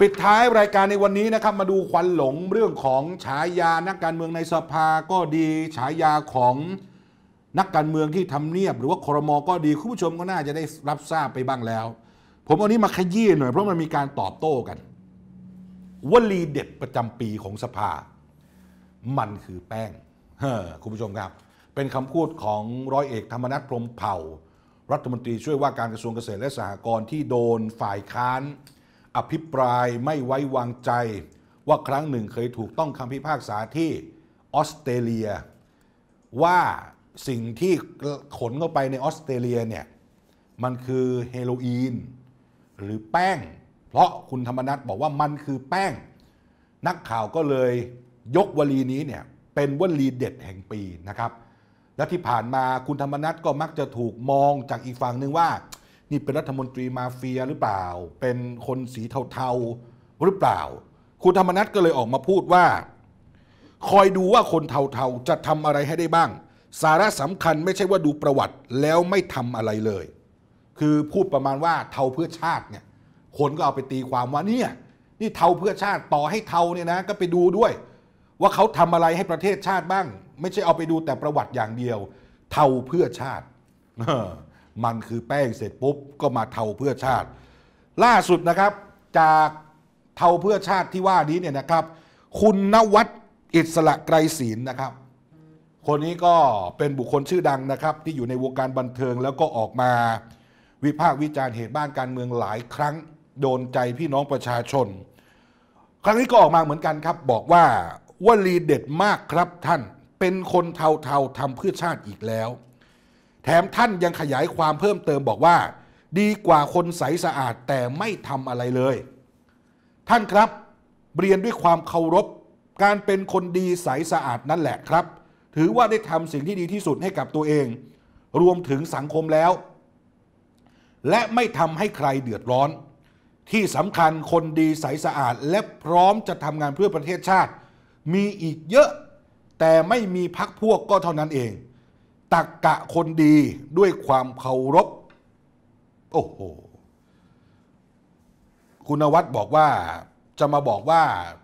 ปิดท้ายรายการในวันนี้นะครับมาดูควันหลงเรื่องของฉายานักการเมืองในสภาก็ดีฉายาของนักการเมืองที่ทำเนียบ หรือว่าครมก็ดี คุณผู้ชมก็น่าจะได้รับทราบไปบ้างแล้ว ผมเอานี้มาขยี้หน่อยเพราะมันมีการตอบโต้กัน วลีเด็ดประจำปีของสภา มันคือแป้งคุณผู้ชมครับ เป็นคำพูดของร้อยเอก ธรรมนัฐพรมเผ่า รัฐมนตรีช่วยว่าการกระทรวงเกษตรและสหกรณ์ที่โดนฝ่ายค้านอภิปรายไม่ไว้วางใจว่าครั้งหนึ่งเคยถูกต้องคำพิพากษาที่ออสเตรเลีย ว่าสิ่งที่ขนเข้าไปในออสเตรเลียเนี่ยมันคือเฮโรอีน หรือแป้ง เพราะคุณธรรมนัฐบอกว่ามันคือแป้ง นักข่าวก็เลยยกวลีนี้เนี่ยเป็นวลีเด็ดแห่งปีนะครับ และที่ผ่านมาคุณธรรมนัฐก็มักจะถูกมองจากอีกฝั่งหนึ่งว่านี่เป็นรัฐมนตรีมาเฟียหรือเปล่า เป็นคนสีเทาๆหรือเปล่า คุณธรรมนัฐก็เลยออกมาพูดว่า คอยดูว่าคนเทาๆ จะทำอะไรให้ได้บ้าง สาระสำคัญไม่ใช่ว่าดูประวัติแล้วไม่ทำอะไรเลย คือพูดประมาณว่าเทาเพื่อชาติเนี่ยคนก็เอาไปตีความว่าเนี่ย นี่เทาเพื่อชาติต่อให้เทาเนี่ยนะ ก็ไปดูด้วย ว่าเขาทำอะไรให้ประเทศชาติบ้าง ไม่ใช่เอาไปดูแต่ประวัติอย่างเดียว เทาเพื่อชาติมันคือแป้งเสร็จปุ๊บก็มาเทาเพื่อชาติ ล่าสุดนะครับจากเทาเพื่อชาติที่ว่านี้เนี่ยนะครับ คุณนวัดอิสระไกรศีลนะครับ คนนี้ก็เป็นบุคคลชื่อดังนะครับ ที่อยู่ในวงการบันเทิงแล้วก็ออกมา วิพากษ์วิจารณ์เหตุบ้านการเมืองหลายครั้งโดนใจพี่น้องประชาชน ครั้งนี้ก็ออกมาเหมือนกันครับ บอกว่าวลีเด็ดมากครับท่านเป็นคนเทาๆทำเพื่อชาติอีกแล้วแถมท่านยังขยายความเพิ่มเติมบอกว่า ดีกว่าคนใสสะอาดแต่ไม่ทำอะไรเลย ท่านครับ เรียนด้วยความเคารพการเป็นคนดีใสสะอาดนั่นแหละครับ ถือว่าได้ทำสิ่งที่ดีที่สุดให้กับตัวเอง รวมถึงสังคมแล้ว และไม่ทำให้ใครเดือดร้อน ที่สำคัญคนดีใสสะอาด และพร้อมจะทำงานเพื่อประเทศชาติ มีอีกเยอะแต่ไม่มีพักพวกก็เท่านั้นเองตักกะคนดีด้วยความเคารพโอ้โห คุณวัตรบอกว่าจะมาบอกว่า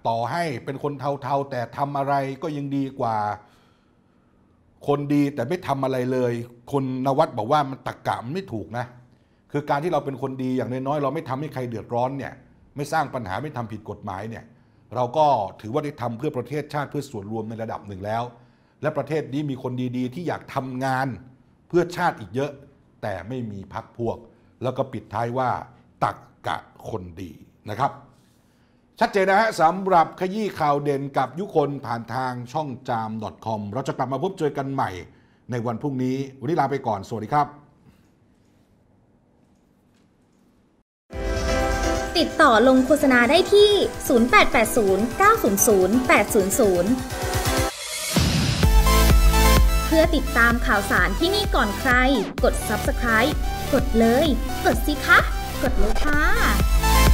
ต่อให้เป็นคนเทาๆแต่ทำอะไรก็ยังดีกว่าคนดีแต่ไม่ทำอะไรเลยคณนวัตบอกว่ามันตักกะมันไม่ถูกนะคือการที่เราเป็นคนดีอย่างน้อยๆเราไม่ทำให้ใครเดือดร้อนเนี่ยไม่สร้างปัญหาไม่ทำผิดกฎหมายเนี่ยเราก็ถือว่าได้ทำเพื่อประเทศชาติเพื่อส่วนรวมในระดับหนึ่งแล้วและประเทศนี้มีคนดีๆที่อยากทำงานเพื่อชาติอีกเยอะ แต่ไม่มีพักพวก แล้วก็ปิดท้ายว่าตักกะคนดีนะครับ ชัดเจนนะฮะสำหรับขยี้ข่าวเด่นกับยุคนผ่านทางช่องจาม .com เราจะกลับมาพบเจอกันใหม่ในวันพรุ่งนี้ วันนี้ลาไปก่อน สวัสดีครับ ติดต่อลงโฆษณาได้ที่ 0880 900 800พื่อติดตามข่าวสารที่นี่ก่อนใคร กด subscribe กดเลย กดสิคะ กดเลยค่ะ